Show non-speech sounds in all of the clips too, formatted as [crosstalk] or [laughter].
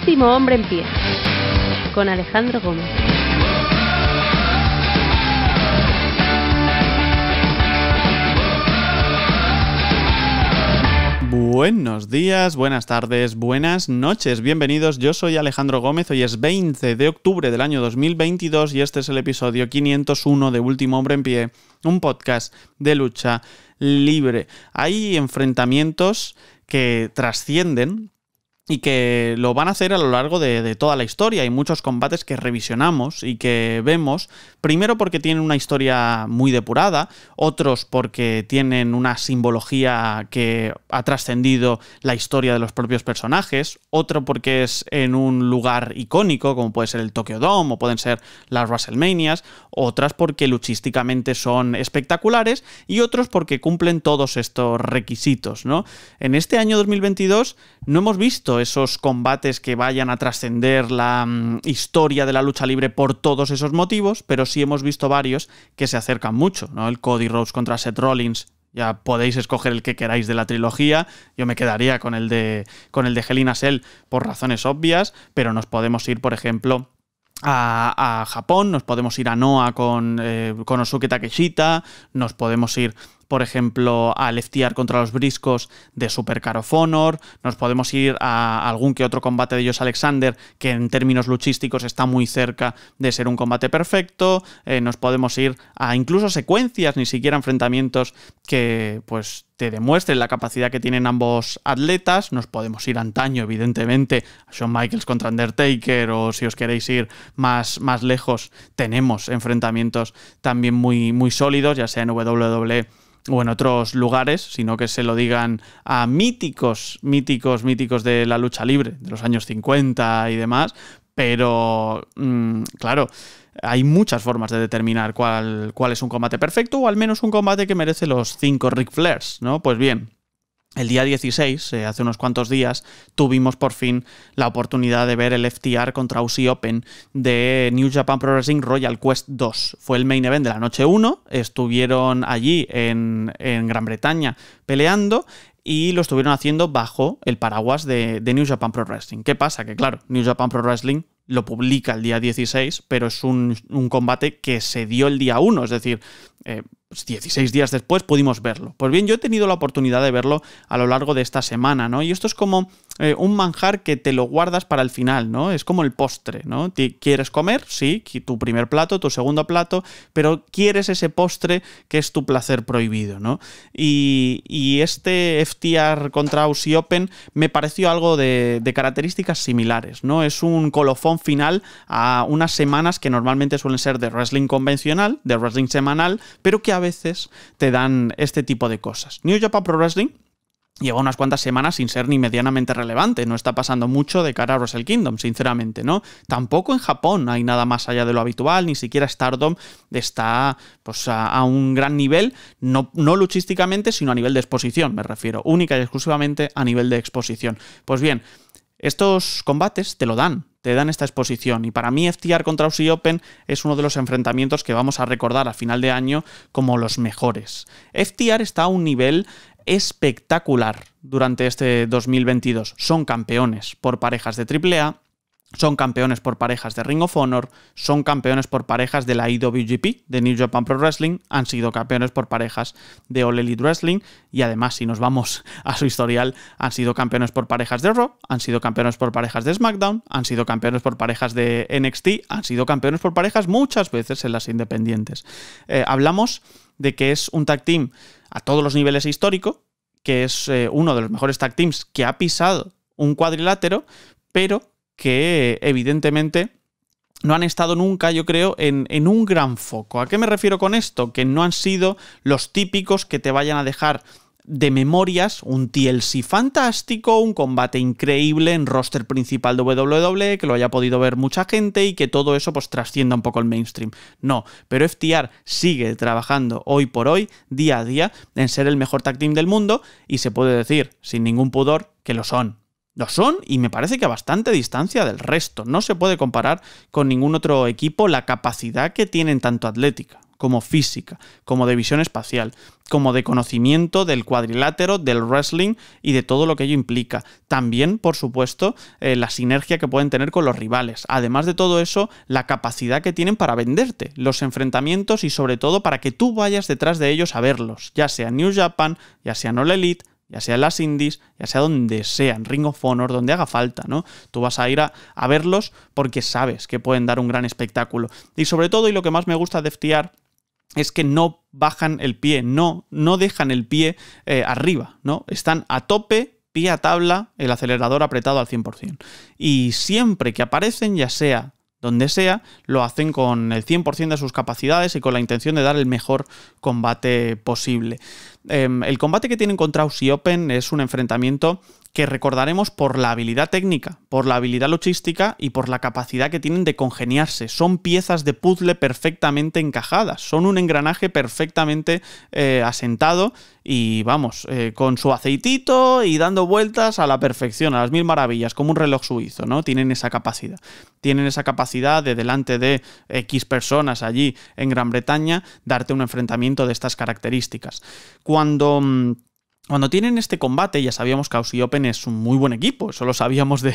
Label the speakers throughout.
Speaker 1: Último hombre en pie, con Alejandro Gómez.
Speaker 2: Buenos días, buenas tardes, buenas noches, bienvenidos. Yo soy Alejandro Gómez, hoy es 20 de octubre del año 2022 y este es el episodio 501 de Último Hombre en Pie, un podcast de lucha libre. Hay enfrentamientos que trascienden y que lo van a hacer a lo largo de, toda la historia. Hay muchos combates que revisionamos y que vemos, primero porque tienen una historia muy depurada, otros porque tienen una simbología que ha trascendido la historia de los propios personajes, otro porque es en un lugar icónico, como puede ser el Tokyo Dome o pueden ser las WrestleManias, otras porque luchísticamente son espectaculares y otros porque cumplen todos estos requisitos. ¿no? En este año 2022 no hemos visto esos combates que vayan a trascender la mm, historia de la lucha libre por todos esos motivos, pero sí hemos visto varios que se acercan mucho, ¿no? El Cody Rhodes contra Seth Rollins, ya podéis escoger el que queráis de la trilogía. Yo me quedaría con el de con el de Helena por razones obvias, pero nos podemos ir, por ejemplo, a, Japón, nos podemos ir a Noah con, eh, con Osuke Takeshita, nos podemos ir por ejemplo, al FTR contra los Briscos de Supercar of Honor, nos podemos ir a algún que otro combate de ellos Alexander, que en términos luchísticos está muy cerca de ser un combate perfecto, eh, nos podemos ir a incluso secuencias, ni siquiera enfrentamientos que pues te demuestren la capacidad que tienen ambos atletas. Nos podemos ir antaño, evidentemente, a Shawn Michaels contra Undertaker, o si os queréis ir más, más lejos, tenemos enfrentamientos también muy, muy sólidos, ya sea en WWE o en otros lugares, sino que se lo digan a míticos, míticos, míticos de la lucha libre, de los años 50 y demás, pero mm, claro, hay muchas formas de determinar cuál, cuál es un combate perfecto o al menos un combate que merece los cinco Ric Flairs, ¿no? Pues bien, el día 16, eh, hace unos cuantos días, tuvimos por fin la oportunidad de ver el FTR contra UC Open de New Japan Pro Wrestling Royal Quest 2. Fue el main event de la noche 1, estuvieron allí en, Gran Bretaña peleando y lo estuvieron haciendo bajo el paraguas de, New Japan Pro Wrestling. ¿Qué pasa? Que claro, New Japan Pro Wrestling lo publica el día 16, pero es un, combate que se dio el día 1, es decir, eh, 16 pues, días después pudimos verlo. Pues bien, yo he tenido la oportunidad de verlo a lo largo de esta semana, ¿no? Y esto es como eh, un manjar que te lo guardas para el final, ¿no? Es como el postre, ¿no? ¿Quieres comer? Sí, tu primer plato, tu segundo plato, pero quieres ese postre que es tu placer prohibido, ¿no? Y, este FTR contra Aussie Open me pareció algo de, de características similares, ¿no? Es un colofón final a unas semanas que normalmente suelen ser de wrestling convencional, de wrestling semanal, pero que a veces te dan este tipo de cosas. New Japan Pro Wrestling lleva unas cuantas semanas sin ser ni medianamente relevante, no está pasando mucho de cara a Wrestle Kingdom, sinceramente, ¿no? Tampoco en Japón hay nada más allá de lo habitual, ni siquiera Stardom está pues, a, un gran nivel, no, no luchísticamente, sino a nivel de exposición, me refiero, única y exclusivamente a nivel de exposición. Pues bien, estos combates te lo dan, te dan esta exposición. Y para mí FTR contra Aussie Open es uno de los enfrentamientos que vamos a recordar a final de año como los mejores. FTR está a un nivel espectacular durante este 2022. Son campeones por parejas de AAA son campeones por parejas de Ring of Honor, son campeones por parejas de la IWGP, de New Japan Pro Wrestling, han sido campeones por parejas de All Elite Wrestling y además, si nos vamos [laughs] a su historial, han sido campeones por parejas de Raw, han sido campeones por parejas de SmackDown, han sido campeones por parejas de NXT, han sido campeones por parejas muchas veces en las independientes. Eh, hablamos de que es un tag team a todos los niveles histórico, que es eh, uno de los mejores tag teams que ha pisado un cuadrilátero, pero que evidentemente no han estado nunca, yo creo, en, un gran foco. ¿A qué me refiero con esto? Que no han sido los típicos que te vayan a dejar de memorias un TLC fantástico, un combate increíble en roster principal de WWE, que lo haya podido ver mucha gente y que todo eso pues trascienda un poco el mainstream. No, pero FTR sigue trabajando hoy por hoy, día a día, en ser el mejor tag team del mundo y se puede decir sin ningún pudor que lo son. Lo son y me parece que a bastante distancia del resto. No se puede comparar con ningún otro equipo la capacidad que tienen tanto atlética como física, como de visión espacial, como de conocimiento del cuadrilátero, del wrestling y de todo lo que ello implica. También, por supuesto, eh, la sinergia que pueden tener con los rivales. Además de todo eso, la capacidad que tienen para venderte, los enfrentamientos y sobre todo para que tú vayas detrás de ellos a verlos, ya sea New Japan, ya sea All Elite, ya sea en las indies, ya sea donde sean Ring of Honor, donde haga falta, ¿no? Tú vas a ir a, verlos porque sabes que pueden dar un gran espectáculo. Y sobre todo, y lo que más me gusta de FTR, es que no bajan el pie, no, no dejan el pie eh, arriba, ¿no? Están a tope, pie a tabla, el acelerador apretado al 100%. Y siempre que aparecen, ya sea donde sea, lo hacen con el 100% de sus capacidades y con la intención de dar el mejor combate posible. Em, el combate que tienen contra Open es un enfrentamiento que recordaremos por la habilidad técnica, por la habilidad logística y por la capacidad que tienen de congeniarse. Son piezas de puzzle perfectamente encajadas, son un engranaje perfectamente eh, asentado y vamos, eh, con su aceitito y dando vueltas a la perfección, a las mil maravillas, como un reloj suizo, ¿no? Tienen esa capacidad. Tienen esa capacidad de delante de X personas allí en Gran Bretaña darte un enfrentamiento de estas características. Cuando mm, cuando tienen este combate, ya sabíamos que Aussie Open es un muy buen equipo, eso lo sabíamos de,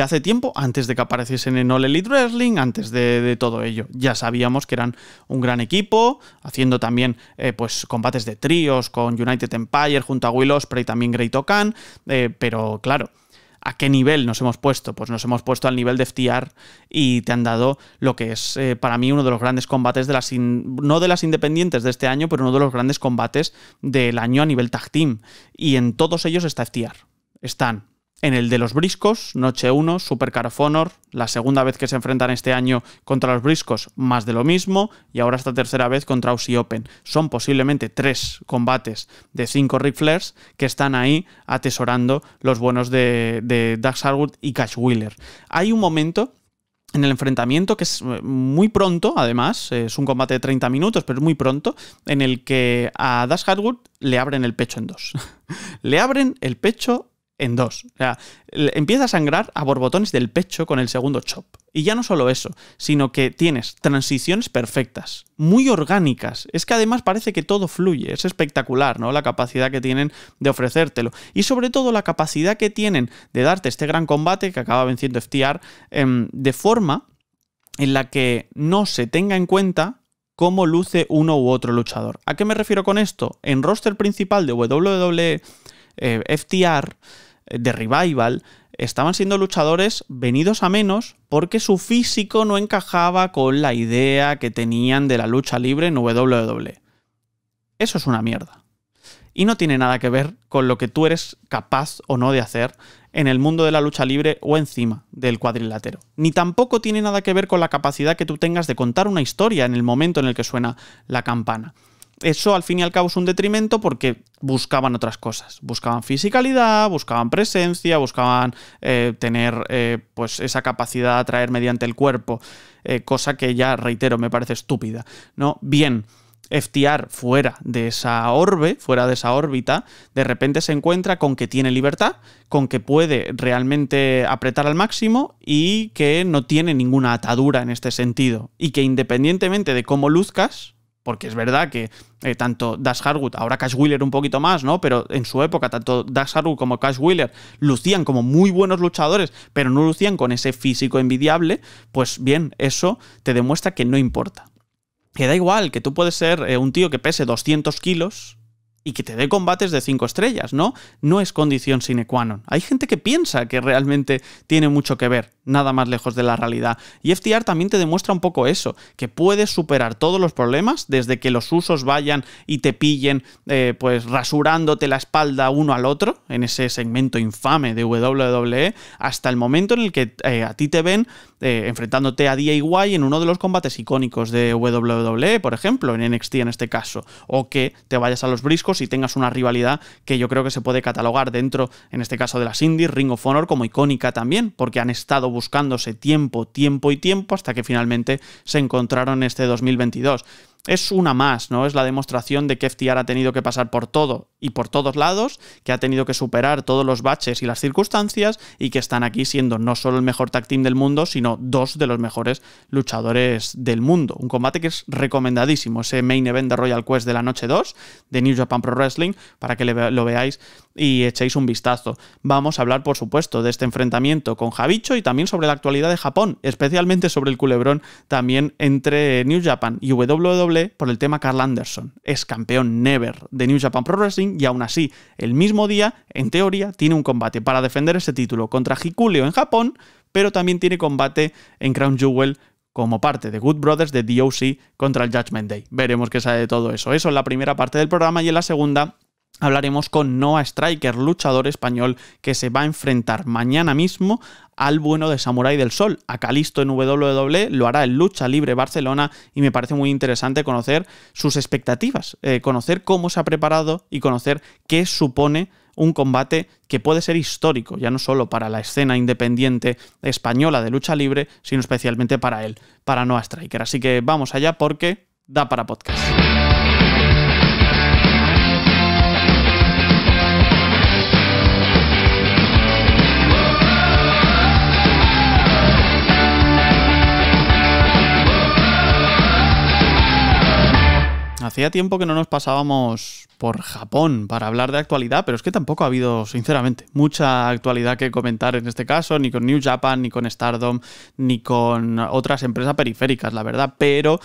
Speaker 2: hace tiempo, antes de que apareciesen en All Elite Wrestling, antes de, todo ello. Ya sabíamos que eran un gran equipo, haciendo también eh, pues, combates de tríos con United Empire junto a Will Ospreay también Great Okan, eh, pero claro, ¿A qué nivel nos hemos puesto? Pues nos hemos puesto al nivel de FTR y te han dado lo que es eh, para mí uno de los grandes combates de las, no de las independientes de este año, pero uno de los grandes combates del año a nivel tag team. Y en todos ellos está FTR. Están en el de los Briscos, Noche 1, Supercar of Honor, la segunda vez que se enfrentan este año contra los Briscos, más de lo mismo, y ahora esta tercera vez contra Aussie Open. Son posiblemente tres combates de cinco riflers que están ahí atesorando los buenos de, de Hardwood y Cash Wheeler. Hay un momento en el enfrentamiento, que es eh, muy pronto, además, es un combate de 30 minutos, pero es muy pronto, en el que a Dash Hardwood le abren el pecho en dos. [laughs] le abren el pecho en dos. O sea, empieza a sangrar a borbotones del pecho con el segundo chop. Y ya no solo eso, sino que tienes transiciones perfectas, muy orgánicas. Es que además parece que todo fluye. Es espectacular, ¿no? La capacidad que tienen de ofrecértelo. Y sobre todo la capacidad que tienen de darte este gran combate que acaba venciendo FTR em, de forma en la que no se tenga en cuenta cómo luce uno u otro luchador. ¿A qué me refiero con esto? En roster principal de WWE eh, de Revival, estaban siendo luchadores venidos a menos porque su físico no encajaba con la idea que tenían de la lucha libre en WWE. Eso es una mierda. Y no tiene nada que ver con lo que tú eres capaz o no de hacer en el mundo de la lucha libre o encima del cuadrilátero. Ni tampoco tiene nada que ver con la capacidad que tú tengas de contar una historia en el momento en el que suena la campana eso al fin y al cabo es un detrimento porque buscaban otras cosas. Buscaban fisicalidad, buscaban presencia, buscaban eh, tener eh, pues esa capacidad de atraer mediante el cuerpo, eh, cosa que ya reitero, me parece estúpida. ¿no? Bien. FTR fuera de esa orbe, fuera de esa órbita, de repente se encuentra con que tiene libertad, con que puede realmente apretar al máximo y que no tiene ninguna atadura en este sentido. Y que independientemente de cómo luzcas, porque es verdad que eh, tanto Dash Harwood, ahora Cash Wheeler un poquito más, ¿no? Pero en su época, tanto Dash Harwood como Cash Wheeler lucían como muy buenos luchadores, pero no lucían con ese físico envidiable, pues bien, eso te demuestra que no importa. Que da igual, que tú puedes ser eh, un tío que pese 200 kilos, y que te dé combates de 5 estrellas, ¿no? No es condición sine qua non. Hay gente que piensa que realmente tiene mucho que ver, nada más lejos de la realidad. Y FTR también te demuestra un poco eso, que puedes superar todos los problemas, desde que los usos vayan y te pillen, eh, pues rasurándote la espalda uno al otro, en ese segmento infame de WWE, hasta el momento en el que eh, a ti te ven eh, enfrentándote a DIY en uno de los combates icónicos de WWE, por ejemplo, en NXT en este caso, o que te vayas a los briscos y tengas una rivalidad que yo creo que se puede catalogar dentro, en este caso de las indies, Ring of Honor, como icónica también, porque han estado buscándose tiempo, tiempo y tiempo hasta que finalmente se encontraron este 2022 es una más, ¿no? Es la demostración de que FTR ha tenido que pasar por todo y por todos lados, que ha tenido que superar todos los baches y las circunstancias y que están aquí siendo no solo el mejor tag team del mundo, sino dos de los mejores luchadores del mundo. Un combate que es recomendadísimo, ese main event de Royal Quest de la noche 2 de New Japan Pro Wrestling, para que lo veáis y echéis un vistazo. Vamos a hablar, por supuesto, de este enfrentamiento con Javicho y también sobre la actualidad de Japón, especialmente sobre el culebrón también entre New Japan y WWE por el tema Carl Anderson. Es campeón never de New Japan Pro Wrestling y aún así, el mismo día, en teoría, tiene un combate para defender ese título contra Hikuleo en Japón, pero también tiene combate en Crown Jewel como parte de Good Brothers de DOC contra el Judgment Day. Veremos qué sale de todo eso. Eso es la primera parte del programa y en la segunda hablaremos con Noah Striker, luchador español que se va a enfrentar mañana mismo al bueno de Samurai del Sol, a Calisto en WWE, lo hará en Lucha Libre Barcelona y me parece muy interesante conocer sus expectativas, eh, conocer cómo se ha preparado y conocer qué supone un combate que puede ser histórico, ya no solo para la escena independiente española de lucha libre, sino especialmente para él, para Noah Striker. Así que vamos allá porque da para podcast. hacía tiempo que no nos pasábamos por Japón para hablar de actualidad, pero es que tampoco ha habido, sinceramente, mucha actualidad que comentar en este caso, ni con New Japan, ni con Stardom, ni con otras empresas periféricas, la verdad, pero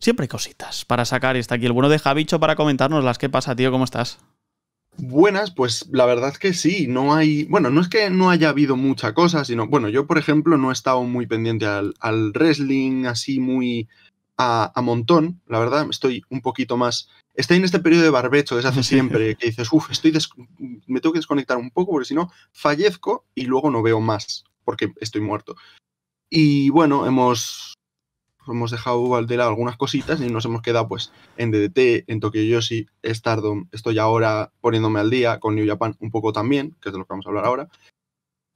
Speaker 2: siempre hay cositas para sacar. Y está aquí el bueno de Javicho para comentarnos las que pasa, tío, ¿cómo estás?
Speaker 1: Buenas, pues la verdad es que sí, no hay, bueno, no es que no haya habido mucha cosa, sino, bueno, yo por ejemplo no he estado muy pendiente al wrestling así muy a, montón, la verdad, estoy un poquito más. Estoy en este periodo de barbecho que hace [laughs] siempre, que dices, uff, me tengo que desconectar un poco porque si no, fallezco y luego no veo más porque estoy muerto. Y bueno, hemos, hemos dejado de algunas cositas y nos hemos quedado pues en DDT, en Tokyo Yoshi, Stardom, estoy ahora poniéndome al día con New Japan un poco también, que es de lo que vamos a hablar ahora,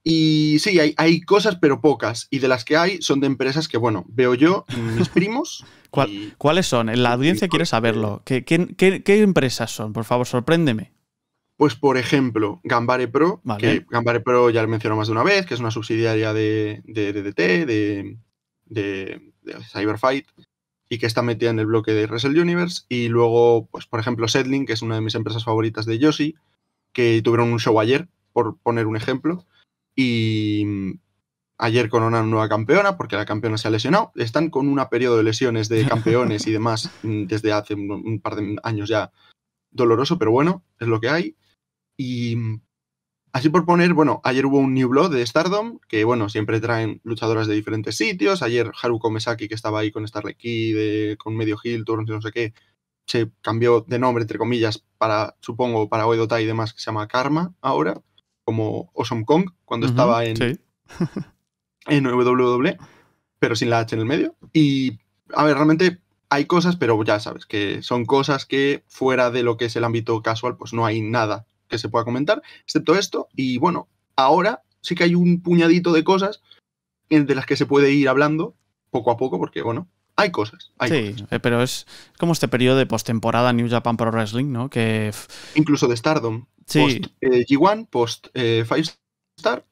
Speaker 1: y sí, hay, cosas, pero pocas. Y de las que hay son de
Speaker 2: empresas que, bueno, veo yo, mis primos. [laughs] ¿Cuáles son? La audiencia quiere saberlo. ¿Qué, qué, empresas son? Por favor, sorpréndeme. Pues, por ejemplo, Gambare Pro, que
Speaker 1: Gambare Pro ya lo mencionó más de una vez, que es una subsidiaria de, de DDT, de, Cyberfight, y que está metida en el bloque de Wrestle Universe. Y luego, pues, por ejemplo, Sedling, que es una de mis empresas favoritas de Yoshi, que tuvieron un show ayer, por poner un ejemplo y mm, ayer con una nueva campeona porque la campeona se ha lesionado. Están con un periodo de lesiones de campeones y demás [laughs] mm, desde hace un par de años ya doloroso, pero bueno, es lo que hay. Y mm, así por poner, bueno, ayer hubo un New Blood de Stardom, que bueno, siempre traen luchadoras de diferentes sitios. Ayer Haruko Mesaki, que estaba ahí con Starlight eh, con medio heel, no sé qué, se cambió de nombre, entre comillas, para, supongo, para OedoTai y demás, que se llama Karma ahora como Awesome Kong cuando estaba en, sí. [laughs] en WWE, pero sin la H en el medio. Y, a ver, realmente hay cosas, pero ya sabes, que son cosas que fuera de lo que es el ámbito casual, pues no hay nada que se pueda comentar, excepto esto. Y bueno, ahora sí que hay un puñadito de cosas de las que se puede ir hablando poco a poco, porque bueno, hay cosas. Hay sí,
Speaker 2: eh, pero es como este periodo de postemporada New Japan Pro Wrestling, ¿no? Que...
Speaker 1: Incluso de Stardom. Sí. Post eh, G1, post eh, Five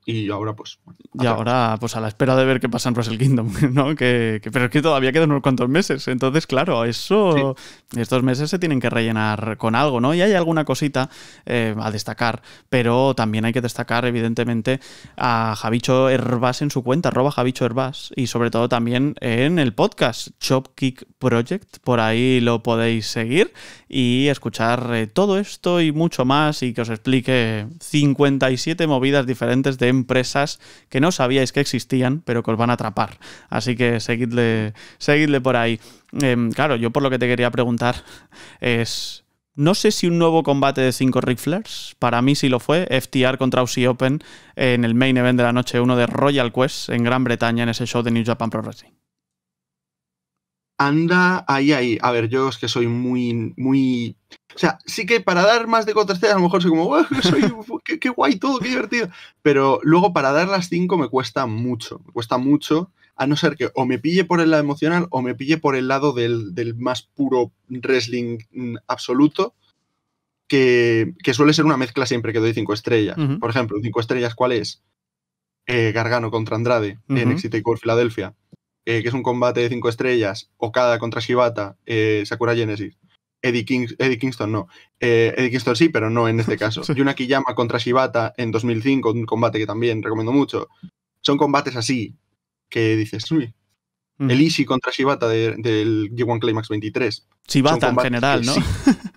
Speaker 1: y ahora pues...
Speaker 2: Y ahora pues a la espera de ver qué pasa en Russell Kingdom, [laughs] ¿no? Que, pero es que todavía quedan unos cuantos meses, entonces claro, eso, estos meses se tienen que rellenar con algo, ¿no? Y hay alguna cosita eh, a destacar, pero también hay que destacar evidentemente a Javicho Herbas en su cuenta, arroba Javicho Herbás, y sobre todo también en el podcast Chopkick Project, por ahí lo podéis seguir y escuchar eh, todo esto y mucho más y que os explique 57 movidas diferentes de empresas que no sabíais que existían, pero que os van a atrapar. Así que seguidle, seguidle por ahí. Em, claro, yo por lo que te quería preguntar es... No sé si un nuevo combate de 5 riflers, para mí sí lo fue, FTR contra UC Open en el main event de la noche 1 de Royal Quest en Gran Bretaña en ese show de New Japan Pro Wrestling
Speaker 1: anda ahí, ahí. A ver, yo es que soy muy, muy... O sea, sí que para dar más de 4 estrellas a lo mejor soy como, qué, guay todo, qué divertido. Pero luego para dar las 5 me cuesta mucho, me cuesta mucho, a no ser que o me pille por el lado emocional o me pille por el lado del, más puro wrestling mm, absoluto, que, suele ser una mezcla siempre que doy 5 estrellas. Por ejemplo, 5 estrellas, ¿cuál es? Eh, Gargano contra Andrade en Exit Core Filadelfia eh, que es un combate de 5 estrellas, Okada contra Shibata, eh, Sakura Genesis. Eddie, Kingston no. Eh, Eddie Kingston sí, pero no en este [laughs] caso. una Yuna Kiyama contra Shibata en 2005, un combate que también recomiendo mucho. Son combates así que dices, uy. Mm. El Ishii contra Shibata del G1 Climax 23. Shibata en general, ¿no? Sí,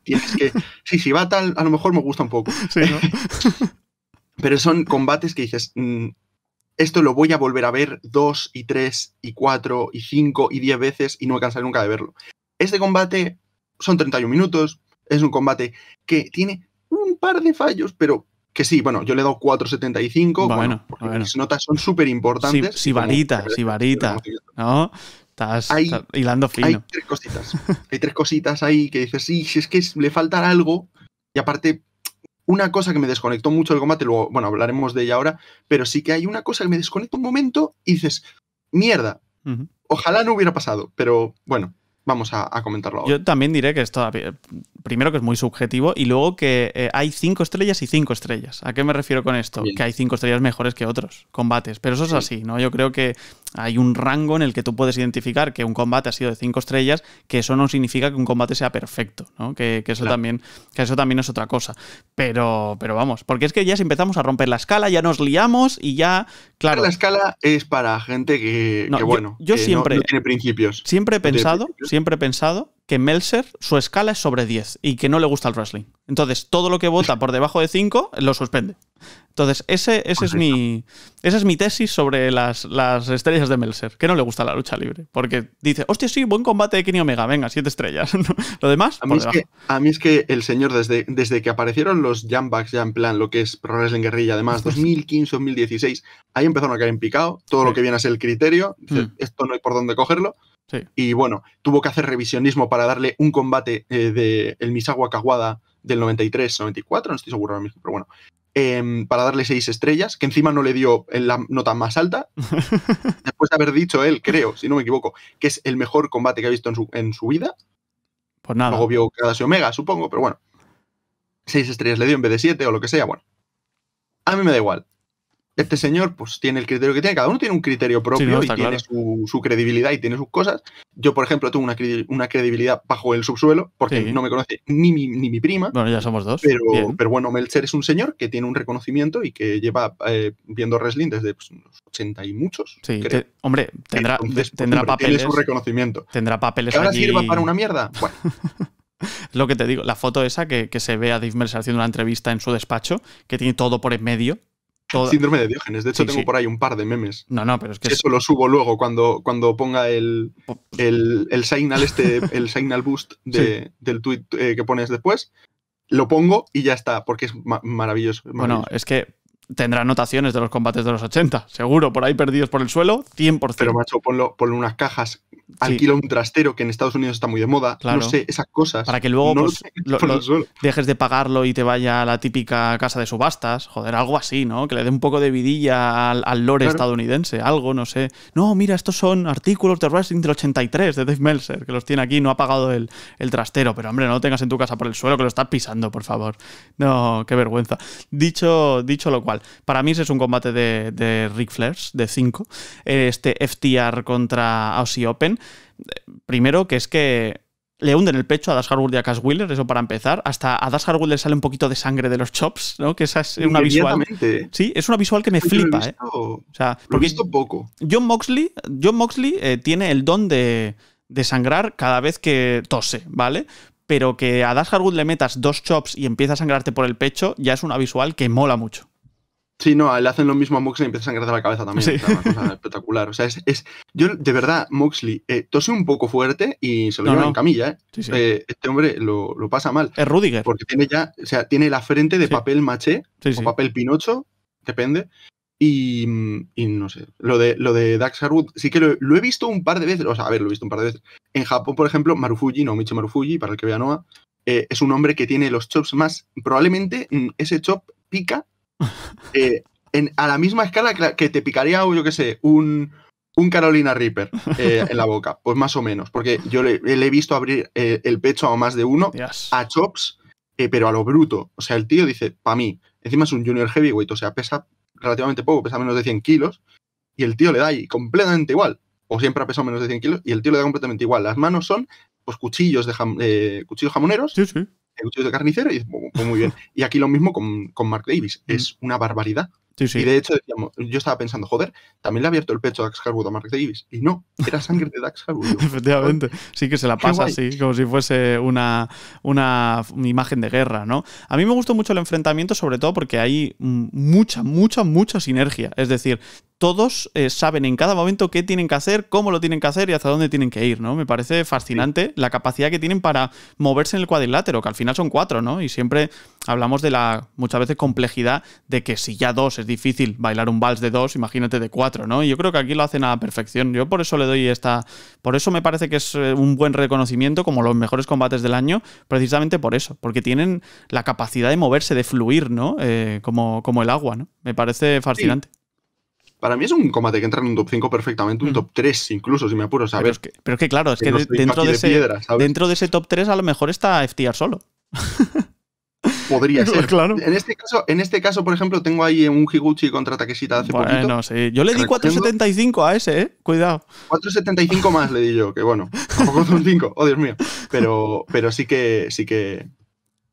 Speaker 1: tienes que, [laughs] sí, Shibata a lo mejor me gusta un poco. [laughs] pero son combates que dices, mm, esto lo voy a volver a ver dos y tres y cuatro y cinco y diez veces y no me cansaré nunca de verlo. Este combate son 31 minutos, es un combate que tiene un par de fallos, pero que sí, bueno, yo le he dado 4.75, bueno, porque las notas son súper importantes. Si, varita, si varita,
Speaker 2: ¿no? Estás, hilando fino. Hay tres
Speaker 1: cositas, hay tres cositas ahí que dices, sí, si es que le falta algo, y aparte una cosa que me desconectó mucho el combate, luego, bueno, hablaremos de ella ahora, pero sí que hay una cosa que me desconecta un momento y dices, mierda, ojalá no hubiera pasado, pero bueno, vamos a, comentarlo ahora.
Speaker 2: Yo también diré que esto, eh, primero que es muy subjetivo y luego que eh, hay cinco estrellas y cinco estrellas. ¿A qué me refiero con esto? Que hay cinco estrellas mejores que otros combates, pero eso es así, ¿no? Yo creo que hay un rango en el que tú puedes identificar que un combate ha sido de cinco estrellas, que eso no significa que un combate sea perfecto, ¿no? Que, eso, también, que eso también es otra cosa. Pero, pero vamos, porque es que ya si empezamos a romper la escala, ya nos liamos y ya Claro. La
Speaker 1: escala es
Speaker 2: para gente que, bueno, yo, siempre, tiene
Speaker 1: principios. Siempre he pensado,
Speaker 2: siempre he pensado que Melser su escala es sobre 10 y que no le gusta el wrestling. Entonces, todo lo que vota por debajo de 5 lo suspende. Entonces, ese, ese es mi, esa es mi tesis sobre las, las, estrellas de Melzer, que no le gusta la lucha libre. Porque dice, hostia, sí, buen combate de Kenny Omega, venga, siete estrellas. [laughs] lo demás, a mí, es que,
Speaker 1: a mí, es que, el señor, desde, desde que aparecieron los jambacks ya en plan lo que es Pro Wrestling Guerrilla, además, 2015, 2016, ahí empezaron a caer en picado, todo lo que viene a ser el criterio, mm. esto no hay por dónde cogerlo. Y bueno, tuvo que hacer revisionismo para darle un combate del eh, de el Misawa Kawada del 93, 94, no estoy seguro ahora mismo, pero bueno, Em, para darle seis estrellas, que encima no le dio la nota más alta, [laughs] después de haber dicho él, creo, si no me equivoco, que es el mejor combate que ha visto en su, vida. Pues nada. Luego vio Omega, supongo, pero bueno. Seis estrellas le dio en vez de siete o lo que sea, bueno. A mí me da igual este señor pues tiene el criterio que tiene, cada uno tiene un criterio propio y tiene su, credibilidad y tiene sus cosas. Yo, por ejemplo, tengo una, credibilidad bajo el subsuelo porque no me conoce ni mi, ni mi prima. Bueno, ya somos dos. Pero, pero bueno, Melcher es un señor que tiene un reconocimiento y que lleva eh, viendo wrestling desde pues, los 80 y muchos. Sí,
Speaker 2: hombre, tendrá, pues, tendrá papeles. Tiene reconocimiento. Tendrá papeles. ahora sirva para una mierda. [laughs] Bueno. lo que te digo, la foto esa que, que se ve a Dave haciendo una entrevista en su despacho, que tiene todo por en medio, Síndrome de Diógenes. De hecho, tengo por
Speaker 1: ahí un par de memes.
Speaker 2: No, no, pero es que. Eso
Speaker 1: lo subo luego cuando, cuando ponga el, oh. el, signal, este, el signal boost [laughs] del tweet eh, que pones después. Lo pongo y ya está, porque es maravilloso,
Speaker 2: Bueno, es que tendrá anotaciones de los combates de los 80, seguro, por ahí perdidos por el suelo, 100%. Pero macho, ponlo, ponlo unas cajas, alquila un trastero que en Estados Unidos está muy de moda, no sé, esas cosas. Para que luego pues, [laughs] dejes de pagarlo y te vaya a la típica casa de subastas, joder, algo así, ¿no? Que le dé un poco de vidilla al, lore estadounidense, algo, no sé. No, mira, estos son artículos de Wrestling del 83 de Dave Meltzer, que los tiene aquí, no ha pagado el, trastero, pero hombre, no lo tengas en tu casa por el suelo, que lo estás pisando, por favor. No, qué vergüenza. Dicho, dicho lo cual, para mí ese es un combate de, de Ric de 5. Este FTR contra Aussie Open. Primero, que es que le hunden el pecho a Das Harwood y a Cass Wheeler, eso para empezar. Hasta a Das Harwood le sale un poquito de sangre de los chops, ¿no? Que esa es una visual. Sí, es una visual que me flipa, ¿eh? O sea, porque he poco. John Moxley, John Moxley eh, tiene el don de, sangrar cada vez que tose, ¿vale? Pero que a Das Harwood le metas dos chops y empieza a sangrarte por el pecho, ya es una visual que mola mucho. Sí, no, le hacen lo mismo a Moxley y empiezan a sangrar la cabeza también. [laughs] espectacular. O sea, es, Yo, de
Speaker 1: verdad, Moxley eh, tose un poco fuerte y se lo en camilla, ¿eh? eh este hombre lo, pasa mal. Es Rudiger. Porque tiene ya, o sea, tiene la frente de papel maché o papel pinocho, depende. Y, no sé, lo de, lo de Dax Harwood, sí que lo, he visto un par de veces, o sea, a ver, lo he visto un par de veces. En Japón, por ejemplo, Marufuji, no Michi Marufuji, para el que vea Noah, eh, es un hombre que tiene los chops más, probablemente mm, ese chop pica eh, a la misma escala que te picaría, yo qué sé, un, un Carolina Reaper eh, [laughs] en la boca. Pues más o menos, porque yo le, he visto abrir eh, el pecho a más de uno, a Chops, pero a lo bruto. O sea, el tío dice, para mí, encima es un junior heavyweight, o sea, pesa relativamente poco, pesa menos de 100 kilos, y el tío le da ahí completamente igual. O siempre ha pesado menos de 100 kilos, y el tío le da completamente igual. Las manos son pues cuchillos de cuchillos jamoneros sí, sí de carnicero y pues muy bien. Y aquí lo mismo con, con Mark Davis, mm. es una barbaridad. Y de hecho, yo estaba pensando, joder, también le ha abierto el pecho a Dax Harwood a Mark Davis. Y no,
Speaker 2: era sangre de Dax Harwood. [laughs] Efectivamente, sí que se la pasa así, como si fuese una, una imagen de guerra, ¿no? A mí me gustó mucho el enfrentamiento, sobre todo porque hay mucha, mucha, mucha sinergia. Es decir, todos eh, saben en cada momento qué tienen que hacer, cómo lo tienen que hacer y hasta dónde tienen que ir, ¿no? Me parece fascinante la capacidad que tienen para moverse en el cuadrilátero, que al final son cuatro, ¿no? Y siempre hablamos de la, muchas veces, complejidad de que si ya dos es difícil bailar un vals de dos, imagínate de cuatro, ¿no? Y yo creo que aquí lo hacen a la perfección. Yo por eso le doy esta... Por eso me parece que es eh, un buen reconocimiento como los mejores combates del año, precisamente por eso, porque tienen la capacidad de moverse, de fluir, ¿no? Eh, como, como el agua, ¿no? Me parece fascinante.
Speaker 1: Para mí es un combate que entra en un top 5 perfectamente, un mm. top 3 incluso,
Speaker 2: si me apuro, ¿sabes? Pero es que, pero claro, es que, dentro, de ese, dentro de ese top 3 a lo mejor está FTR solo. [laughs]
Speaker 1: Podría [laughs] pues ser. claro. En este, caso, en este caso, por ejemplo, tengo ahí un Higuchi contra Takeshita hace bueno, Yo le di
Speaker 2: 4.75 a ese, ¿eh? Cuidado.
Speaker 1: 4.75 más le di yo, que bueno, tampoco son 5, [laughs] oh Dios mío. Pero, pero sí que sí que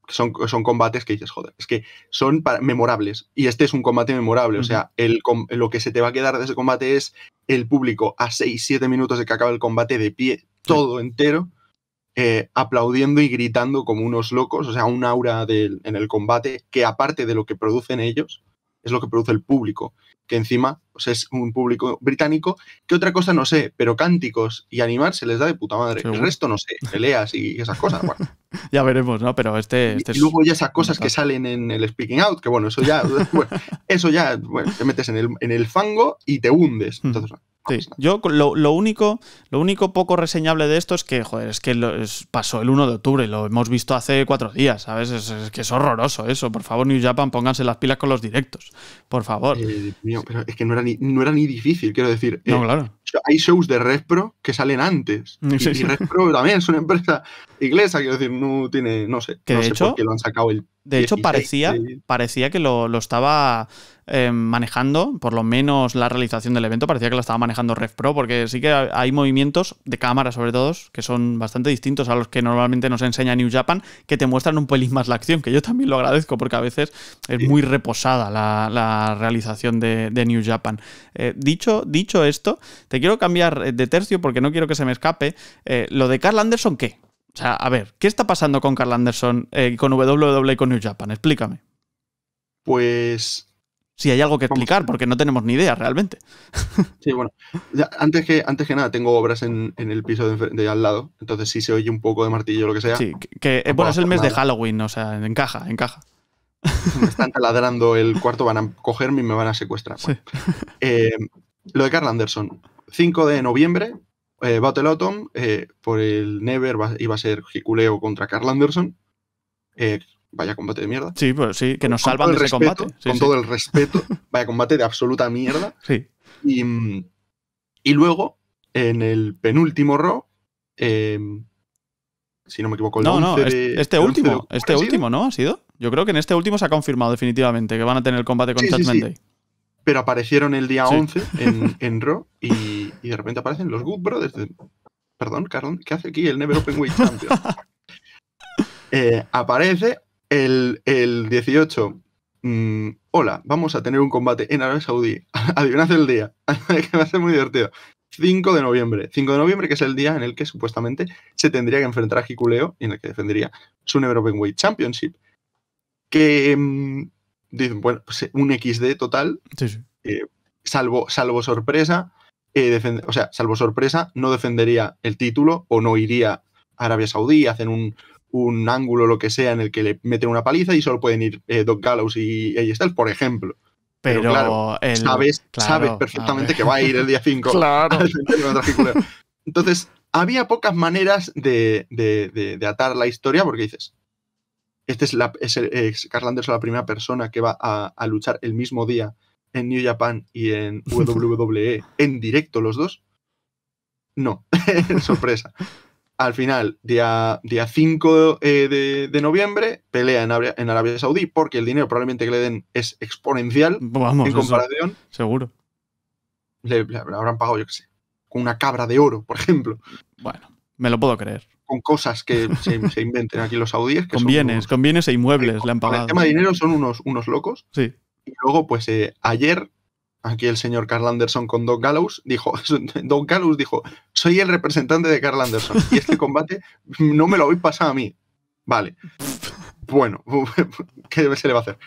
Speaker 1: son, combates que dices, joder, es que son memorables. Y este es un combate memorable. O sea, lo que se te va a quedar de ese combate es el público a 6-7 minutos de que acaba el combate de pie, todo entero, eh, aplaudiendo y gritando como unos locos. O sea, un aura en el combate que, aparte de lo que producen ellos, es lo que produce el público que encima pues, es un público británico, que otra cosa no sé, pero cánticos y animar se les da de puta madre. El resto no sé, peleas y esas cosas. Bueno.
Speaker 2: [laughs] ya veremos, ¿no? Pero este... y, este luego
Speaker 1: ya esas cosas que salen en el Speaking Out, que bueno, eso ya, [laughs] eso ya, te metes en el, en el fango y te hundes. Hmm. Entonces,
Speaker 2: yo lo, lo, único, lo único poco reseñable de esto es que, es que pasó el 1 de octubre, lo hemos visto hace cuatro días, ¿sabes? Es, que es horroroso eso. Por favor, New Japan, pónganse las pilas con los directos. Por favor. Eh, es que
Speaker 1: no era ni, difícil, quiero decir. no, eh, claro. Hay shows de Respro que salen antes. [laughs] y, también es una empresa inglesa, quiero decir, no tiene, no sé,
Speaker 2: que no por qué
Speaker 1: lo han sacado el de hecho, parecía,
Speaker 2: parecía que lo, estaba eh, manejando, por lo menos la realización del evento, parecía que lo estaba manejando RevPro, porque sí que hay movimientos de cámara, sobre todo, que son bastante distintos a los que normalmente nos enseña New Japan, que te muestran un pelín más la acción, que yo también lo agradezco, porque a veces es muy reposada la, realización de, New Japan. Eh, dicho, dicho esto, te quiero cambiar eh, de tercio porque no quiero que se me escape. ¿Lo de Carl Anderson qué? O sea, a ver, ¿qué está pasando con Carl Anderson, eh, con WWE y con New Japan? Explícame. Pues. Si hay algo que explicar, porque no tenemos ni idea realmente. [laughs] Sí, bueno. Antes que, antes que nada,
Speaker 1: tengo obras en, el piso de, al lado, entonces sí se oye un poco de martillo o lo que sea. Sí,
Speaker 2: que, eh, bueno, es el mes de Halloween, o sea, encaja, encaja.
Speaker 1: [laughs] Me están taladrando el cuarto, van a cogerme y me van a secuestrar. Eh, lo de Carl Anderson, 5 de noviembre eh, Battle Autumn, eh, por el Never iba a ser Hikuleo contra Carl Anderson. Eh, vaya combate de mierda. Sí, pues sí, que nos salvan de ese combate. con todo el respeto. [laughs] Vaya combate de absoluta mierda. Sí. Y, luego, en
Speaker 2: el penúltimo Raw, si no me equivoco, el no, no, este, último, este último, ¿no? ¿Ha sido? Yo creo que en este último se ha confirmado definitivamente que van a tener el combate con sí, Day pero aparecieron el día 11
Speaker 1: en, [laughs] en Raw y, de repente aparecen los Good Brothers. perdón, Carón, ¿qué hace aquí el Never Open Weight Champion? [laughs] Eh, aparece el, 18. Mm, hola, vamos a tener un combate en Arabia Saudí. [laughs] Adivinad el día, que va a muy divertido. 5 de noviembre. 5 de noviembre, que es el día en el que supuestamente se tendría que enfrentar a Hikuleo y en el que defendería su Never Open Weight Championship. Que mm, dicen, bueno, pues, eh, un XD total, eh, salvo, salvo sorpresa, eh, o sea, salvo sorpresa, no defendería el título o no iría a Arabia Saudí, hacen un, un ángulo, lo que sea, en el que le meten una paliza y solo pueden ir Doc Gallows y Ayestel, por ejemplo. Pero, sabes, perfectamente que va a ir el día 5. [laughs] claro. Entonces, había pocas maneras de atar la historia porque dices, este es, la, es eh, Anderson la primera persona que va a, luchar el mismo día en New Japan y en [laughs] WWE en directo los dos. No, [laughs] sorpresa. Al final, día, día 5 eh, de, noviembre, pelea en Arabia, Saudí porque el dinero probablemente que le den es exponencial Vamos, en comparación. seguro. le, habrán pagado, yo qué sé, con una cabra de oro, por ejemplo. Bueno,
Speaker 2: me lo puedo creer
Speaker 1: con cosas que se, inventen aquí los saudíes.
Speaker 2: Que con bienes, con bienes e inmuebles la han pagado. el tema de dinero
Speaker 1: son unos, unos locos. Sí. Y luego, pues eh, ayer, aquí el señor Carl Anderson con Don Gallows dijo, [laughs] Don Gallows dijo, soy el representante de Carl Anderson y este combate [laughs] no me lo habéis pasado a mí. Vale. Bueno, [laughs] ¿qué se le va a hacer?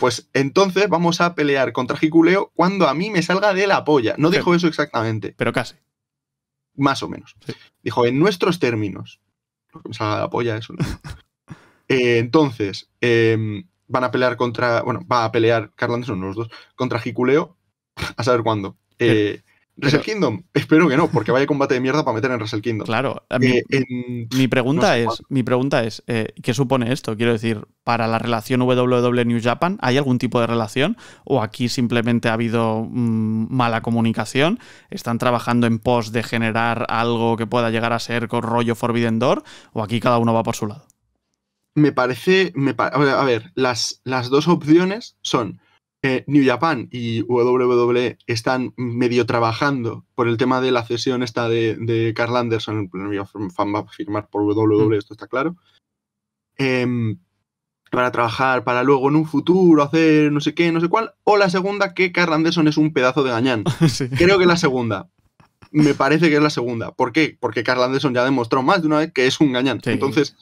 Speaker 1: Pues entonces vamos a pelear contra Jiculeo cuando a mí me salga de la polla. No dijo eso exactamente. Pero casi más o menos. Dijo, en nuestros términos. Lo que me la eso. [laughs] Eh, entonces, em, van a pelear contra. Bueno, va a pelear Carl Anderson, los dos, contra Jiculeo, [laughs] a saber cuándo. Eh, Wrestle Kingdom, espero que no, porque vaya combate de mierda para meter en Wrestle Kingdom.
Speaker 2: Claro, eh, mi, pregunta es, mi pregunta es, ¿qué supone esto? Quiero decir, para la relación www e New Japan, ¿hay algún tipo de relación? ¿O aquí simplemente ha habido mm, mala comunicación? ¿Están trabajando en pos de generar algo que pueda llegar a ser con rollo Forbidden Door? ¿O aquí cada uno va por su lado?
Speaker 1: Me parece, a ver, las, las dos opciones son eh, New Japan y WWE están medio trabajando por el tema de la cesión esta de, Carl Anderson, el fan va a firmar por WWE, mm. esto está claro, em, para trabajar para luego en un futuro hacer no sé qué, no sé cuál, o la segunda que Carl Anderson es un pedazo de gañán. [laughs] Creo que la segunda. Me parece que es la segunda. ¿Por qué? Porque Carl Anderson ya demostró más de una vez que es un gañán. Entonces,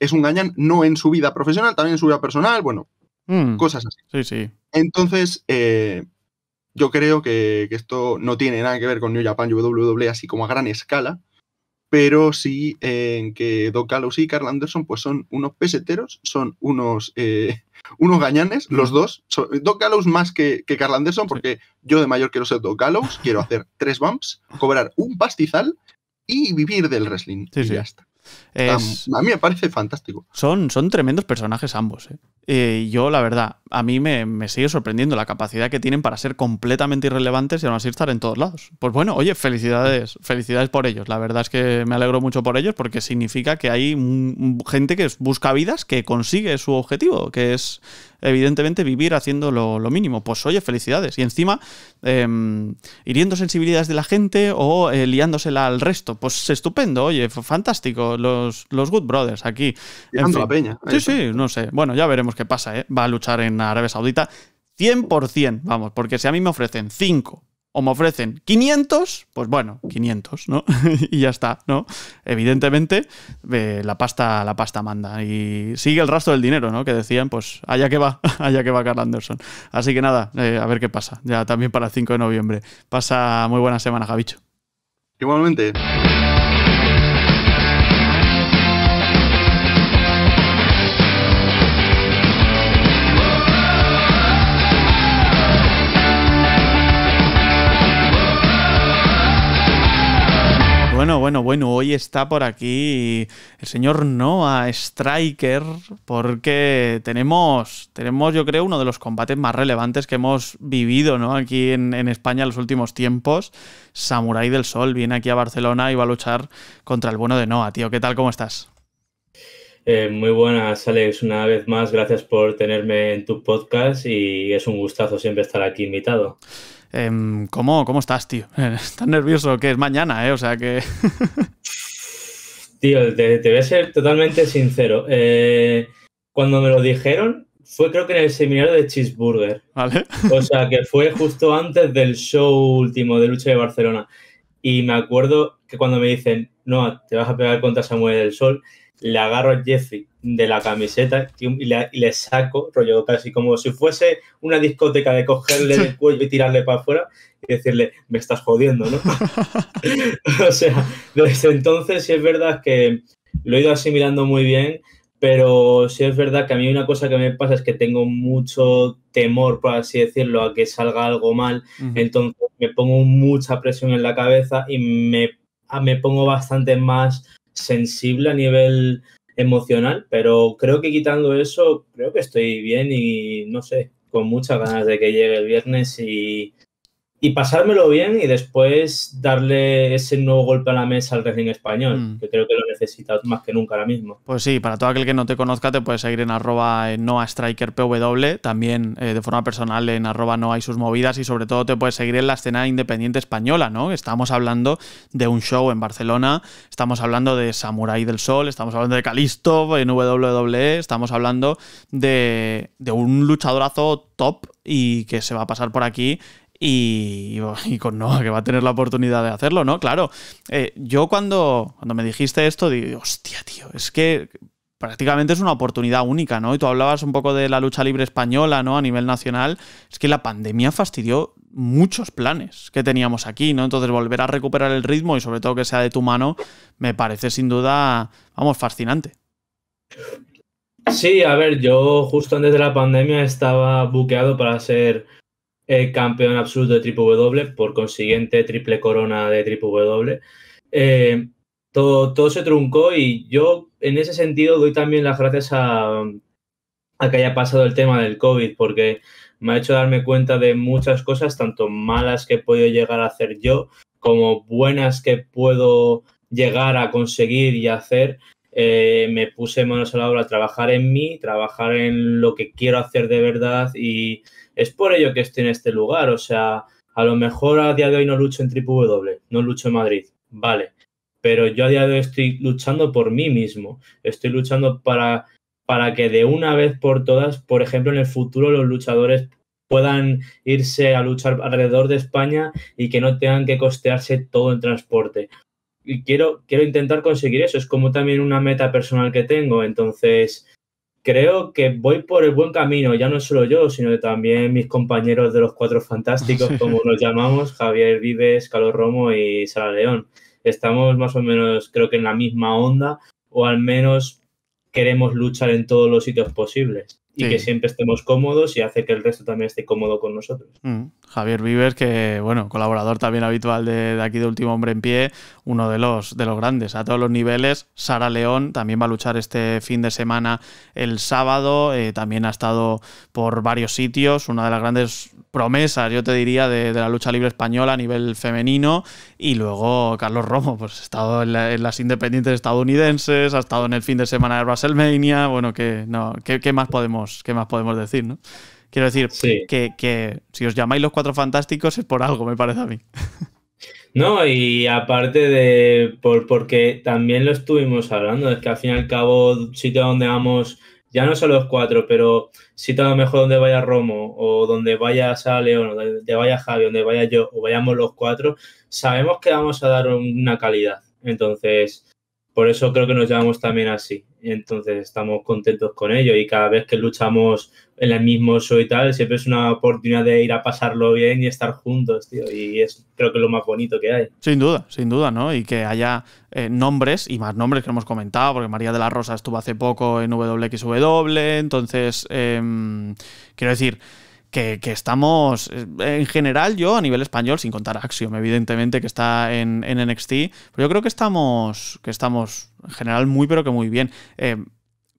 Speaker 1: es un gañán no en su vida profesional, también en su vida personal, bueno, Mm. Cosas así. Entonces, eh, yo creo que, esto no tiene nada que ver con New Japan WWE así como a gran escala, pero sí eh, en que Doc Gallows y Carl Anderson pues son unos peseteros, son unos, eh, [laughs] unos gañanes, los dos. Doc Gallows más que, que Carl Anderson, porque yo de mayor quiero ser Doc Gallows, quiero hacer tres bumps, cobrar un pastizal
Speaker 2: y vivir del wrestling. y Ya está a mí me parece fantástico. Son, son tremendos personajes ambos. ¿eh? eh yo, la verdad, a mí me, sigue sorprendiendo la capacidad que tienen para ser completamente irrelevantes y aún así estar en todos lados. Pues bueno, oye, felicidades, felicidades por ellos. La verdad es que me alegro mucho por ellos porque significa que hay gente que busca vidas que consigue su objetivo, que es evidentemente vivir haciendo lo, lo mínimo. Pues oye, felicidades. Y encima, em, hiriendo sensibilidades de la gente o eh, liándosela al resto. Pues estupendo, oye, fantástico los, Good Brothers aquí. En la peña. Sí, sí, no sé. Bueno, ya veremos qué pasa, ¿eh? Va a luchar en Arabia Saudita 100%, vamos, porque si a mí me ofrecen 5 o me ofrecen 500, pues bueno, 500, ¿no? [laughs] y ya está, ¿no? Evidentemente, eh, la, pasta, la pasta manda y sigue el rastro del dinero, ¿no? Que decían, pues allá que va, [laughs] allá que va Carl Anderson. Así que nada, eh, a ver qué pasa, ya también para el 5 de noviembre. Pasa muy buena semana, Javicho. Igualmente. bueno, bueno, hoy está por aquí el señor Noah Striker, porque tenemos, tenemos, yo creo, uno de los combates más relevantes que hemos vivido ¿no? aquí en, España en los últimos tiempos. Samurai del Sol viene aquí a Barcelona y va a luchar contra el bueno de Noah, tío. ¿Qué tal? ¿Cómo estás?
Speaker 3: Eh, muy buenas, Alex. Una vez más, gracias por tenerme en tu podcast y es un gustazo siempre estar aquí invitado.
Speaker 2: Em, ¿cómo, ¿Cómo estás, tío? [laughs] ¿Estás nervioso? Que es mañana, ¿eh? O sea
Speaker 3: que... Tío, te, voy a ser totalmente sincero. Eh, cuando me lo dijeron, fue creo que en el seminario de Cheeseburger. [laughs] ¿Vale? O sea, que fue justo antes del show último de lucha de Barcelona. Y me acuerdo que cuando me dicen, no, te vas a pegar contra Samuel del Sol, le agarro a Jeffrey de la camiseta y le, saco, rollo casi como si fuese una discoteca de cogerle el [laughs] cuello y tirarle para afuera y decirle, me estás jodiendo, ¿no? [laughs] [laughs] o sea, desde entonces sí es verdad que lo he ido asimilando muy bien, pero sí es verdad que a mí una cosa que me pasa es que tengo mucho temor, por así decirlo, a que salga algo mal, entonces me pongo mucha presión en la cabeza y me, me pongo bastante más sensible a nivel emocional, pero creo que quitando eso, creo que estoy bien y no sé, con muchas ganas de que llegue el viernes y, y pasármelo bien y después darle ese nuevo golpe a la mesa al wrestling español, mm. que creo que lo necesitas más que nunca ahora mismo.
Speaker 2: Pues sí, para todo aquel que no te conozca, te puedes seguir en arroba noastrikerpw, también eh, de forma personal en arroba noa y sus movidas y sobre todo te puedes seguir en la escena independiente española, ¿no? Estamos hablando de un show en Barcelona, estamos hablando de Samurai del Sol, estamos hablando de Calisto en WWE, estamos hablando de, de un luchadorazo top y que se va a pasar por aquí Oh, y, con Noah, que va a tener la oportunidad de hacerlo, ¿no? Claro, eh, yo cuando, cuando me dijiste esto, digo, hostia, tío, es que prácticamente es una oportunidad única, ¿no? Y tú hablabas un poco de la lucha libre española, ¿no? A nivel nacional, es que la pandemia fastidió muchos planes que teníamos aquí, ¿no? Entonces volver a recuperar el ritmo y sobre todo que sea de tu mano, me parece sin duda, vamos, fascinante.
Speaker 3: Sí, a ver, yo justo antes de la pandemia estaba buqueado para ser el campeón absoluto de Triple W, por consiguiente triple corona de Triple eh, todo, todo, se truncó y yo en ese sentido doy también las gracias a, a que haya pasado el tema del COVID, porque me ha hecho darme cuenta de muchas cosas, tanto malas que he podido llegar a hacer yo, como buenas que puedo llegar a conseguir y hacer. Eh, me puse manos a la obra, a trabajar en mí, trabajar en lo que quiero hacer de verdad y es por ello que estoy en este lugar, o sea, a lo mejor a día de hoy no lucho en W, no lucho en Madrid, vale, pero yo a día de hoy estoy luchando por mí mismo, estoy luchando para, para que de una vez por todas, por ejemplo, en el futuro los luchadores puedan irse a luchar alrededor de España y que no tengan que costearse todo el transporte. Y quiero, quiero intentar conseguir eso, es como también una meta personal que tengo, entonces creo que voy por el buen camino, ya no solo yo, sino también mis compañeros de los cuatro fantásticos, [laughs] como nos llamamos, Javier Vives, Carlos Romo y Sara León. Estamos más o menos, creo que en la misma onda, o al menos queremos luchar en todos los sitios posibles y que siempre estemos cómodos y hace que el resto también esté cómodo con nosotros.
Speaker 2: Mm. Javier Vives, que bueno, colaborador también habitual de, aquí de Último Hombre en Pie, uno de los, de los grandes a todos los niveles. Sara León también va a luchar este fin de semana el sábado, eh, también ha estado por varios sitios, una de las grandes promesas, yo te diría, de, la lucha libre española a nivel femenino. Y luego Carlos Romo, pues ha estado en, las independientes estadounidenses, ha estado en el fin de semana de WrestleMania, bueno, que no, ¿qué, más podemos, qué más podemos decir, ¿no? Quiero decir, que, si os llamáis los cuatro fantásticos es por algo, me parece a mí. [laughs]
Speaker 3: No, y aparte de, por, porque también lo estuvimos hablando, es que al fin y al cabo, sitio donde vamos, ya no son los cuatro, pero sitio a lo mejor donde vaya Romo, o donde vaya León, o donde vaya Javi, donde vaya yo, o vayamos los cuatro, sabemos que vamos a dar una calidad. Entonces, por eso creo que nos llamamos también así. Entonces, estamos contentos con ello y cada vez que luchamos en el mismo show y tal, siempre es una oportunidad de ir a pasarlo bien y estar juntos, tío. Y es creo que es lo más bonito que hay.
Speaker 2: Sin duda, sin duda, ¿no? Y que haya eh, nombres y más nombres que hemos comentado, porque María de la Rosa estuvo hace poco en WXW, entonces, em, quiero decir... Que, estamos, eh, en general yo a nivel español, sin contar Axiom, evidentemente, que está en, en NXT, pero yo creo que estamos, que estamos en general muy, pero que muy bien. Em,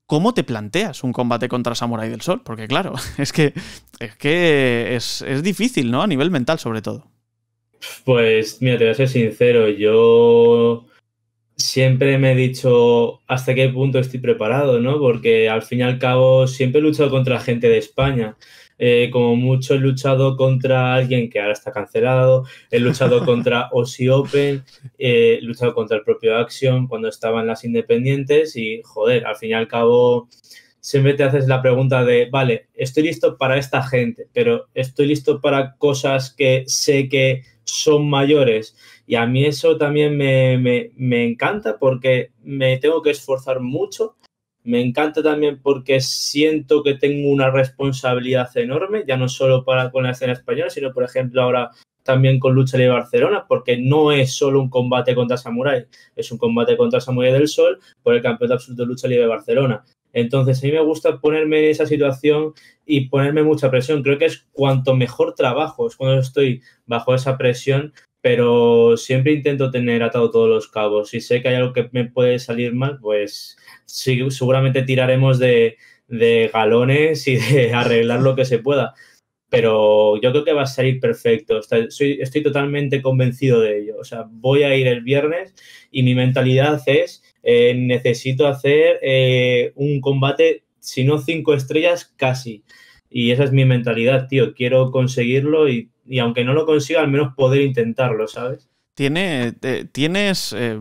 Speaker 2: ¿cómo te planteas un combate contra Samurai del Sol? Porque claro, [laughs] es que es, que es, difícil, ¿no? A nivel mental sobre todo.
Speaker 3: Pues mira, te voy a ser sincero, yo siempre me he dicho hasta qué punto estoy preparado, ¿no? Porque al fin y al cabo siempre he luchado contra gente de España. Eh, como mucho he luchado contra alguien que ahora está cancelado, he luchado [laughs] contra Osi Open, eh, he luchado contra el propio Action cuando estaban las independientes y joder, al fin y al cabo siempre te haces la pregunta de, vale, estoy listo para esta gente, pero estoy listo para cosas que sé que son mayores. Y a mí eso también me, me, me encanta porque me tengo que esforzar mucho me encanta también porque siento que tengo una responsabilidad enorme, ya no solo para, con la escena española, sino por ejemplo ahora también con Lucha Libre Barcelona, porque no es solo un combate contra Samurai, es un combate contra Samurai del Sol por el campeón absoluto de Lucha Libre Barcelona. Entonces, a mí me gusta ponerme en esa situación y ponerme mucha presión. Creo que es cuanto mejor trabajo, es cuando estoy bajo esa presión, pero siempre intento tener atado todos los cabos. Si sé que hay algo que me puede salir mal, pues seguramente tiraremos de, galones y de [laughs] arreglar lo que se pueda. Pero yo creo que va a salir perfecto. Estoy, totalmente convencido de ello. O sea, voy a ir el viernes y mi mentalidad es, eh, necesito hacer eh, un combate, si no cinco estrellas, casi. Y esa es mi mentalidad, tío. Quiero conseguirlo y y aunque no lo consiga, al menos poder intentarlo, ¿sabes? ¿Tienes
Speaker 2: eh,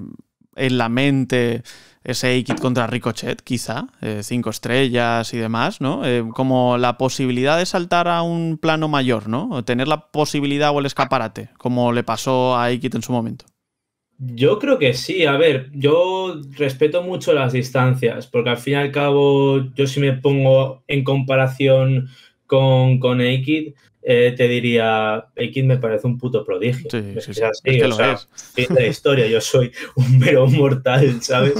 Speaker 2: en la mente ese Aikid contra Ricochet, quizá? Eh, cinco estrellas y demás, ¿no? Eh, como la posibilidad de saltar a un plano mayor, ¿no? O tener la posibilidad o el escaparate, como le pasó a Aikid en su momento.
Speaker 3: Yo creo que sí, a ver, yo respeto mucho las distancias, porque al fin y al cabo, yo si me pongo en comparación con, con eh, te diría, Aikid me parece un puto prodigio. Sí, es, que lo es. de historia, yo soy un mero [laughs] mortal, ¿sabes?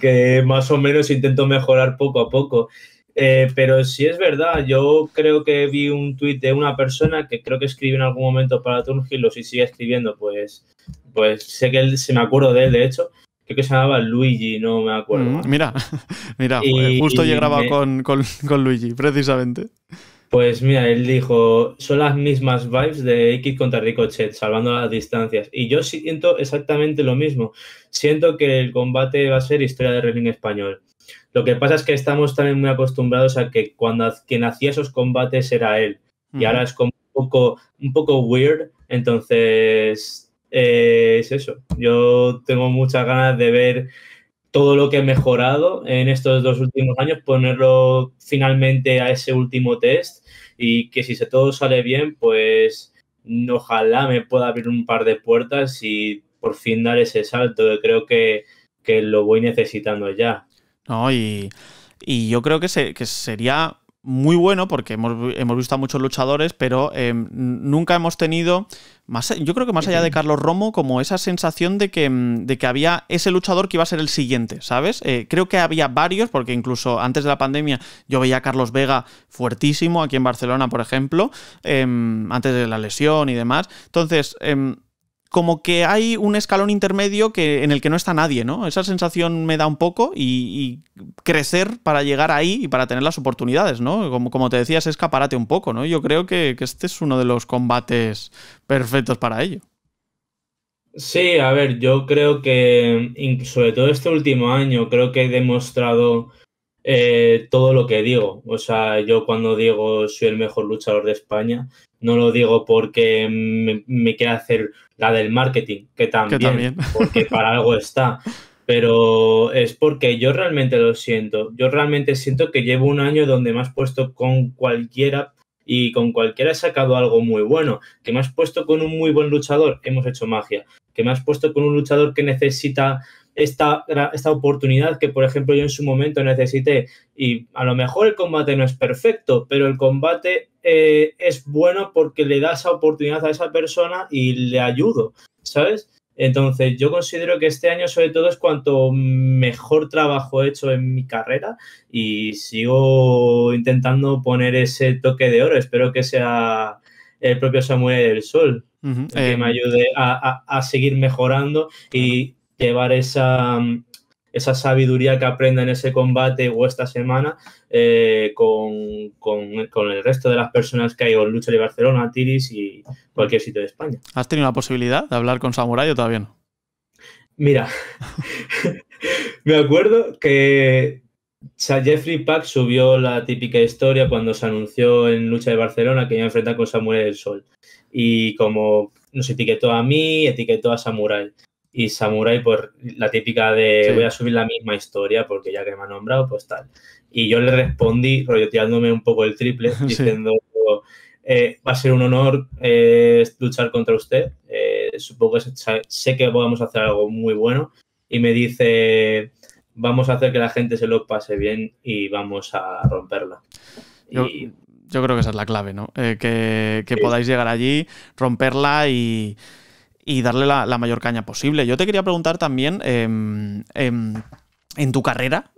Speaker 3: que más o menos intento mejorar poco a poco. Eh, pero sí es verdad, yo creo que vi un tweet de una persona que creo que escribió en algún momento para Turnhill, o si sigue escribiendo, pues, pues sé que se me acuerdo de él, de hecho, creo que se llamaba Luigi, no me acuerdo. Mm, mira, [laughs] mira, justo yo con Luigi, precisamente. Pues mira, él dijo, son las mismas vibes de X contra Ricochet, salvando las distancias. Y yo siento exactamente lo mismo. Siento que el combate va a ser historia de wrestling español. Lo que pasa es que estamos también muy acostumbrados a que cuando quien hacía esos combates era él. Y ahora es como un poco, un poco weird. Entonces, eh, es eso. Yo tengo muchas ganas de ver todo lo que he mejorado en estos dos últimos años, ponerlo finalmente a ese último test y que si todo sale bien, pues ojalá me pueda abrir un par de puertas y por fin dar ese salto, creo que, lo voy necesitando ya.
Speaker 2: No, y, y yo creo que, que sería muy bueno porque hemos, visto a muchos luchadores, pero em, nunca hemos tenido, más, yo creo que más allá de Carlos Romo, como esa sensación de que, em, de que había ese luchador que iba a ser el siguiente, ¿sabes? Eh, creo que había varios, porque incluso antes de la pandemia yo veía a Carlos Vega fuertísimo aquí en Barcelona, por ejemplo, em, antes de la lesión y demás. Entonces, como que hay un escalón intermedio que, en el que no está nadie, ¿no? Esa sensación me da un poco y, crecer para llegar ahí y para tener las oportunidades, ¿no? Como, como te decías, escaparate un poco, ¿no? Yo creo que, que, este es uno de los combates perfectos para ello.
Speaker 3: Sí, a ver, yo creo que sobre todo este último año creo que he demostrado eh, todo lo que digo. O sea, yo cuando digo soy el mejor luchador de España, no lo digo porque me, quiera hacer la del marketing, que también, que también. porque para algo está. Pero es porque yo realmente lo siento. Yo realmente siento que llevo un año donde me has puesto con cualquiera y con cualquiera he sacado algo muy bueno. Que me has puesto con un muy buen luchador, hemos hecho magia. Que me has puesto con un luchador que necesita esta, esta oportunidad que, por ejemplo, yo en su momento necesité. Y a lo mejor el combate no es perfecto, pero el combate eh, es bueno porque le da esa oportunidad a esa persona y le ayudo, ¿sabes? Entonces, yo considero que este año, sobre todo, es cuanto mejor trabajo he hecho en mi carrera y sigo intentando poner ese toque de oro. Espero que sea el propio Samuel del Sol, que eh, me ayude a, a seguir mejorando y llevar mm, esa, sabiduría que aprenda en ese combate o esta semana eh, con, el resto de las personas que hay en Lucha de Barcelona, Tiris y cualquier sitio de España.
Speaker 2: ¿Has tenido la posibilidad de hablar con Samurai o todavía no?
Speaker 3: Mira, [laughs] me acuerdo que Jeffrey Pack subió la típica historia cuando se anunció en Lucha de Barcelona que iba a enfrentar con Samurai del Sol. Y como nos etiquetó a mí, etiquetó a Samurai. Y Samurai, pues la típica de voy a subir la misma historia porque ya que me ha nombrado, pues tal. Y yo le respondí, rolloteándome un poco el triple, [laughs] diciendo, eh, va a ser un honor eh, luchar contra usted. Eh, supongo que sé que podamos hacer algo muy bueno. Y me dice, vamos a hacer que la gente se lo pase bien y vamos a romperla. Yo,
Speaker 2: yo creo que esa es la clave, ¿no? que, podáis llegar allí, romperla y y darle la, mayor caña posible. Yo te quería preguntar también, em, em, en tu carrera,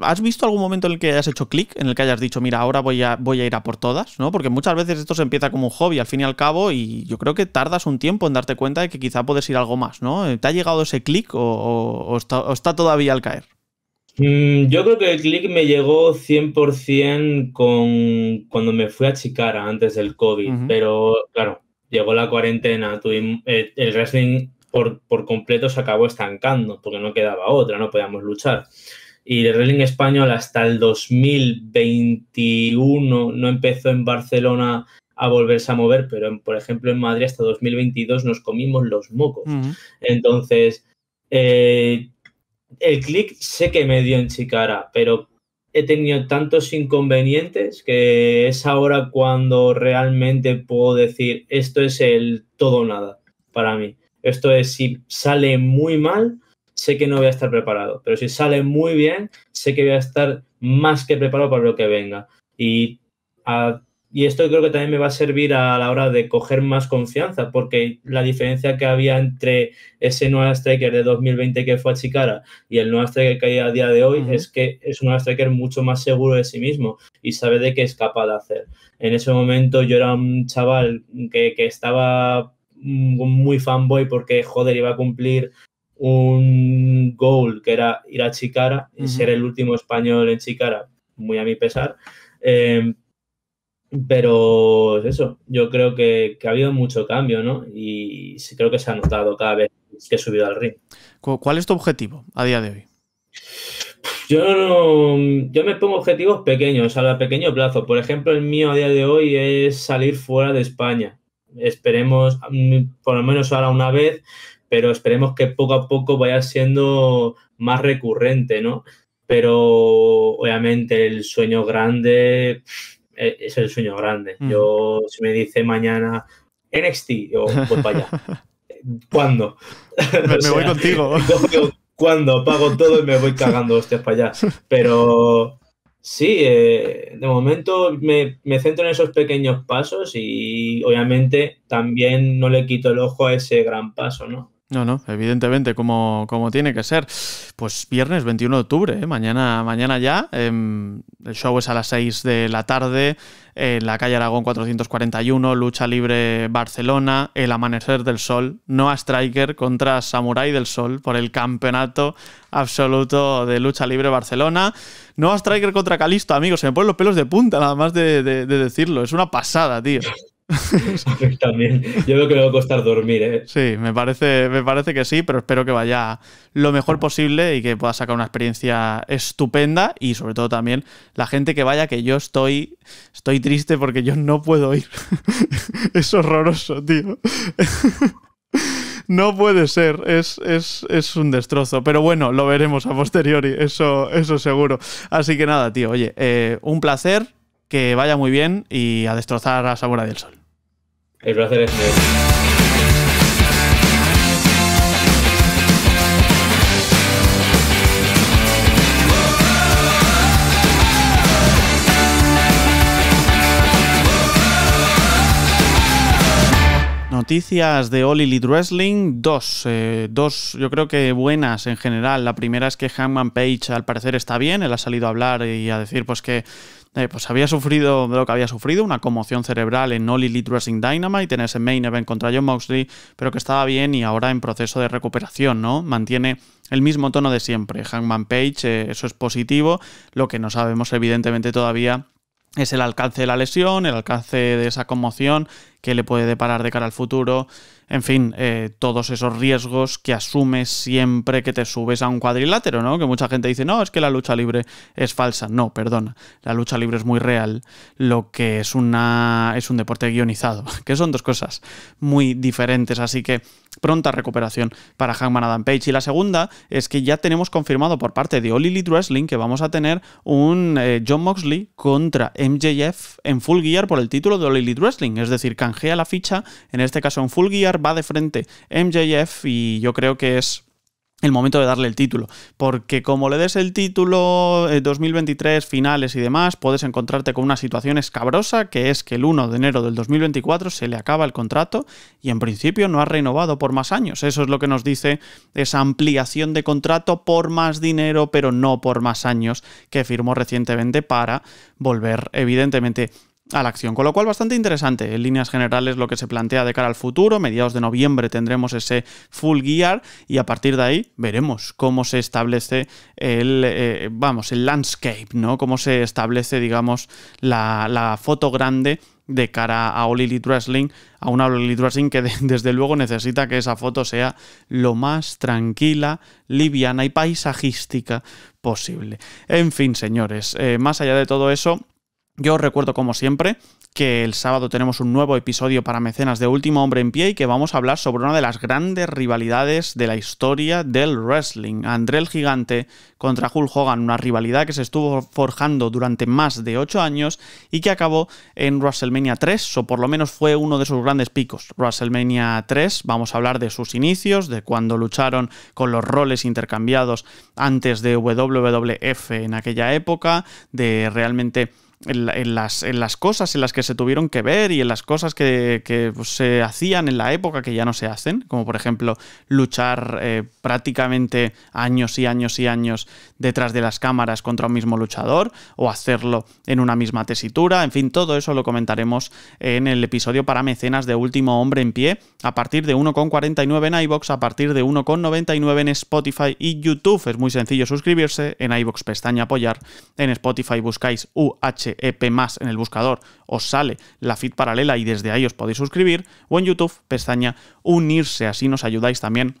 Speaker 2: ¿Has visto algún momento en el que hayas hecho clic, en el que hayas dicho, mira, ahora voy a, voy a ir a por todas? ¿no? Porque muchas veces esto se empieza como un hobby al fin y al cabo y yo creo que tardas un tiempo en darte cuenta de que quizá puedes ir algo más, ¿no? ¿Te ha llegado ese clic o, está, todavía al caer?
Speaker 3: Mm, yo creo que el clic me llegó 100% con, cuando me fui a Chicara antes del COVID, pero claro, llegó la cuarentena, eh, el wrestling por, completo se acabó estancando porque no quedaba otra, no podíamos luchar. Y el wrestling español hasta el 2021 no empezó en Barcelona a volverse a mover, pero por ejemplo en Madrid hasta 2022 nos comimos los mocos. Entonces, eh, el click sé que me dio en Chicara, pero he tenido tantos inconvenientes que es ahora cuando realmente puedo decir esto es el todo nada para mí. Esto es si sale muy mal, sé que no voy a estar preparado, pero si sale muy bien, sé que voy a estar más que preparado para lo que venga. Y a y esto creo que también me va a servir a la hora de coger más confianza, porque la diferencia que había entre ese nuevo Striker de 2020 que fue a Chicara y el nuevo Striker que hay a día de hoy es que es un nuevo Striker mucho más seguro de sí mismo y sabe de qué es capaz de hacer. En ese momento yo era un chaval que, estaba muy fanboy porque, joder, iba a cumplir un goal que era ir a Chicara y ser el último español en Chicara, muy a mi pesar. Em, pero eso, yo creo que, ha habido mucho cambio, ¿no? Y creo que se ha notado cada vez que he subido al ring.
Speaker 2: ¿Cuál es tu objetivo
Speaker 3: a día de hoy? Yo yo me pongo objetivos pequeños, a pequeño plazo. Por ejemplo, el mío a día de hoy es salir fuera de España. Esperemos, mm, por lo menos ahora una vez, pero esperemos que poco a poco vaya siendo más recurrente, ¿no? Pero obviamente el sueño grande. Eh, es el sueño grande. Yo, si me dice mañana NXT, yo voy para allá. [laughs] ¿Cuándo? Me, [laughs] voy contigo. [laughs] ¿Cuándo? Pago todo y me voy cagando hostias para allá. Pero sí, eh, de momento me, me, centro en esos pequeños pasos y obviamente también no le quito el ojo a ese gran paso, ¿no?
Speaker 2: No, no, evidentemente, como, como, tiene que ser. Pues viernes 21 de octubre, ¿eh? mañana, mañana ya. Em, el show es a las 6 de la tarde en la calle Aragón 441, Lucha Libre Barcelona, El Amanecer del Sol, Noah Striker contra Samurai del Sol por el campeonato absoluto de Lucha Libre Barcelona. Noah Striker contra Calisto, amigos, se me ponen los pelos de punta nada más de, de decirlo. Es una pasada, tío. [laughs]
Speaker 3: También. Yo creo que le va a costar dormir, ¿eh?
Speaker 2: Sí, me parece, me parece que sí, pero espero que vaya lo mejor posible y que pueda sacar una experiencia estupenda y sobre todo también la gente que vaya, que yo estoy, estoy triste porque yo no puedo ir. [laughs] es horroroso, tío. [laughs] No puede ser, es, un destrozo. Pero bueno, lo veremos a posteriori, eso, eso seguro. Así que nada, tío, oye, eh, un placer que vaya muy bien y a destrozar a Sabora del Sol.
Speaker 3: El placer es
Speaker 2: noticias de All Elite Wrestling, dos, eh, dos yo creo que buenas en general. La primera es que Hangman Page al parecer está bien, él ha salido a hablar y a decir pues que eh, pues había sufrido lo que había sufrido, una conmoción cerebral en All Elite Wrestling Dynamite, en ese main event contra John Moxley, pero que estaba bien y ahora en proceso de recuperación, ¿no? Mantiene el mismo tono de siempre. Hangman Page, eh, eso es positivo, lo que no sabemos evidentemente todavía es el alcance de la lesión, el alcance de esa conmoción que le puede deparar de cara al futuro, en fin, eh, todos esos riesgos que asumes siempre que te subes a un cuadrilátero, ¿no? Que mucha gente dice, no, es que la lucha libre es falsa. No, perdona, la lucha libre es muy real, lo que es, una, es un deporte guionizado, [laughs] que son dos cosas muy diferentes, así que pronta recuperación para Hangman Adam Page. Y la segunda es que ya tenemos confirmado por parte de Ollie Elite Wrestling que vamos a tener un eh, John Moxley contra MJF en Full Gear por el título de Ollie Elite Wrestling, es decir, canjea la ficha, en este caso en Full Gear, va de frente MJF y yo creo que es el momento de darle el título. Porque como le des el título 2023, eh, finales y demás, puedes encontrarte con una situación escabrosa, que es que el 1 de enero del 2024 se le acaba el contrato y en principio no ha renovado por más años. Eso es lo que nos dice esa ampliación de contrato por más dinero, pero no por más años que firmó recientemente para volver, evidentemente, a la acción. Con lo cual, bastante interesante en líneas generales lo que se plantea de cara al futuro. Mediados de noviembre tendremos ese full gear y a partir de ahí veremos cómo se establece el, eh, vamos, el landscape, ¿no? Cómo se establece, digamos, la, foto grande de cara a Olly Elite Wrestling, a una All Wrestling que [laughs] desde luego necesita que esa foto sea lo más tranquila, liviana y paisajística posible. En fin, señores, eh, más allá de todo eso, yo os recuerdo, como siempre, que el sábado tenemos un nuevo episodio para mecenas de Último Hombre en Pie y que vamos a hablar sobre una de las grandes rivalidades de la historia del wrestling. André el Gigante contra Hulk Hogan, una rivalidad que se estuvo forjando durante más de 8 años y que acabó en WrestleMania 3, o por lo menos fue uno de sus grandes picos. WrestleMania 3, vamos a hablar de sus inicios, de cuando lucharon con los roles intercambiados antes de WWF en aquella época, de realmente en, las, en, las, cosas en las que se tuvieron que ver y en las cosas que, pues, se hacían en la época que ya no se hacen, como por ejemplo luchar eh, prácticamente años y años y años detrás de las cámaras contra un mismo luchador o hacerlo en una misma tesitura, en fin, todo eso lo comentaremos en el episodio para mecenas de Último Hombre en Pie a partir de 1,49 en iBox, a partir de 1,99 en Spotify y YouTube. Es muy sencillo suscribirse en iBox pestaña apoyar, en Spotify buscáis UH ep e más en el buscador os sale la feed paralela y desde ahí os podéis suscribir o en YouTube pestaña unirse, así nos ayudáis también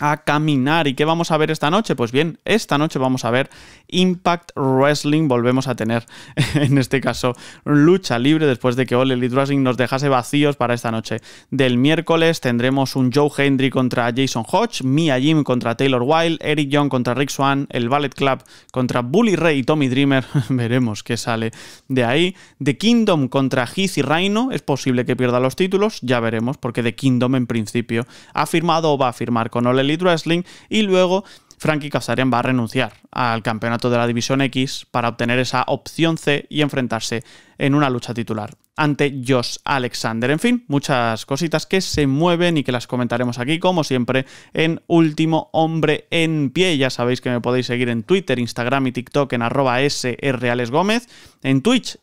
Speaker 2: a caminar. ¿Y qué vamos a ver esta noche? Pues bien, esta noche vamos a ver Impact Wrestling. Volvemos a tener, [laughs] en este caso, lucha libre después de que All Elite Wrestling nos dejase vacíos para esta noche. Del miércoles tendremos un Joe Hendry contra Jason Hodge, Mia Jim contra Taylor Wilde, Eric Young contra Rick Swan, el Ballet Club contra Bully Ray y Tommy Dreamer. [laughs] Veremos qué sale de ahí. The Kingdom contra Heath y Rhino. Es posible que pierda los títulos, ya veremos, porque The Kingdom en principio ha firmado o va a firmar con con Elite Wrestling y luego Frankie Kazarian va a renunciar al campeonato de la División X para obtener esa opción C y enfrentarse en una lucha titular ante Josh Alexander. En fin, muchas cositas que se mueven y que las comentaremos aquí, como siempre, en Último Hombre en Pie. Ya sabéis que me podéis seguir en Twitter, Instagram y TikTok en arroba Gómez. en Twitch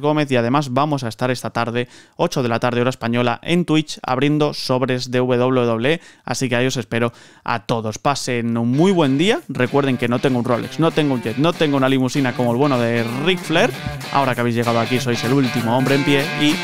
Speaker 2: Gómez. y además vamos a estar esta tarde, 8 de la tarde hora española, en Twitch abriendo sobres de WWE, así que ahí os espero a todos. Pasen un muy buen día, recuerden que no tengo un Rolex, no tengo un jet, no tengo una limusina como el bueno de Ric Flair, ahora que habéis llegado aquí, sois el último hombre en pie y...